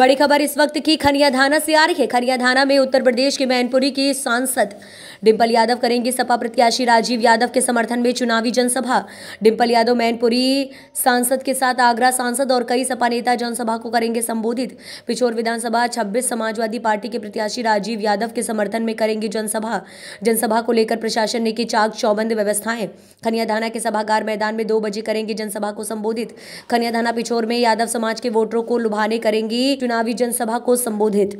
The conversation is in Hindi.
बड़ी खबर इस वक्त की खनिया धाना से आ रही है खनिया धाना में उत्तर प्रदेश के मैनपुरी की सांसद डिम्पल यादव करेंगे सपा प्रत्याशी राजीव यादव के समर्थन में चुनावी जनसभा डिम्पल यादव मैनपुरी सांसद के साथ आगरा सांसद और कई सपा नेता जनसभा को करेंगे संबोधित पिछोर विधानसभा छब्बीस समाजवादी पार्टी के प्रत्याशी राजीव यादव के समर्थन में करेंगे जनसभा जनसभा को लेकर प्रशासन ने की चाक चौबंद व्यवस्थाएं खनियाधाना के सभागार मैदान में दो बजे करेंगे जनसभा को संबोधित खनियाधाना पिछोर में यादव समाज के वोटरों को लुभाने करेंगी चुनावी जनसभा को संबोधित